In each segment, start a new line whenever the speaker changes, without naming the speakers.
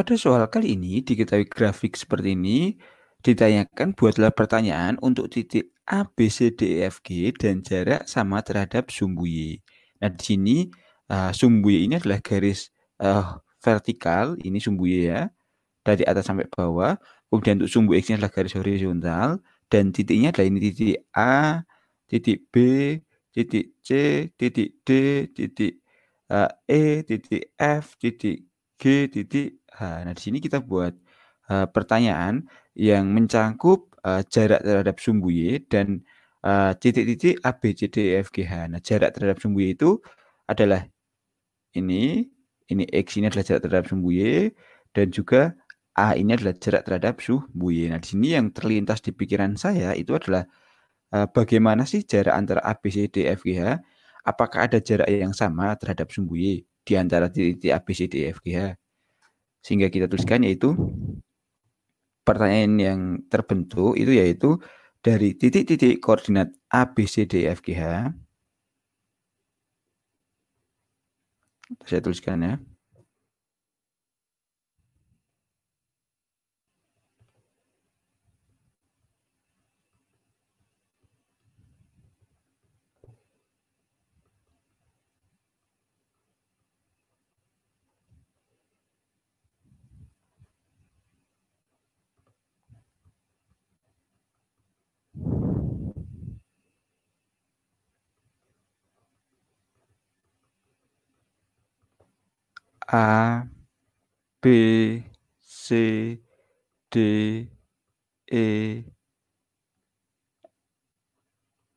Pada soal kali ini diketahui grafik seperti ini ditanyakan buatlah pertanyaan untuk titik A, B, C, D, E, F, G dan jarak sama terhadap sumbu Y. Nah di sini uh, sumbu Y ini adalah garis uh, vertikal, ini sumbu Y ya, dari atas sampai bawah. Kemudian untuk sumbu x ini adalah garis horizontal dan titiknya adalah ini titik A, titik B, titik C, titik D, titik eh, E, titik F, titik G titik Nah, di sini kita buat uh, pertanyaan yang mencangkup uh, jarak terhadap sumbu Y dan eh, titik-titik A, B, C, D, E, F, G, H. Nah, jarak terhadap sumbu Y itu adalah ini, ini X ini adalah jarak terhadap sumbu Y, dan juga A ini adalah jarak terhadap sumbu Y. Nah, di sini yang terlintas di pikiran saya itu adalah uh, bagaimana sih jarak antara A, B, C, D, E, F, G, H? Apakah ada jarak yang sama terhadap sumbu Y? di antara titik A, B, C, e Sehingga kita tuliskan yaitu pertanyaan yang terbentuk itu yaitu dari titik-titik koordinat A, B, e Saya tuliskan ya. A B C D E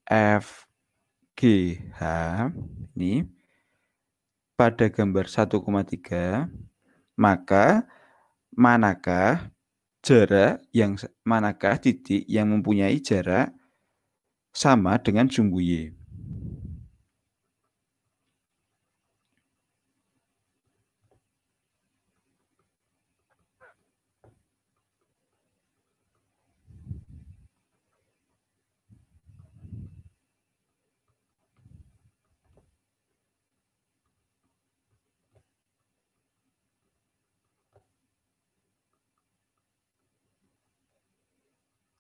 F G H ini pada gambar 1,3 maka manakah jarak yang manakah titik yang mempunyai jarak sama dengan sumbu Y.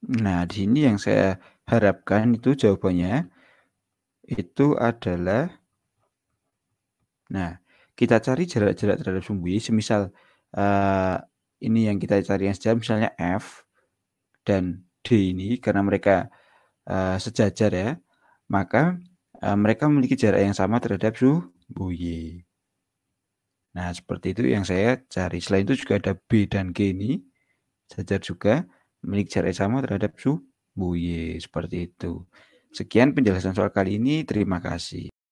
Nah, di sini yang saya harapkan itu jawabannya itu adalah nah, kita cari jarak-jarak terhadap sumbu Y semisal uh, ini yang kita cari yang sejajar misalnya F dan D ini karena mereka uh, sejajar ya, maka uh, mereka memiliki jarak yang sama terhadap sumbu Y. Nah, seperti itu yang saya cari. Selain itu juga ada B dan G ini sejajar juga milik jarak yang sama terhadap Subuye. Seperti itu. Sekian penjelasan soal kali ini. Terima kasih.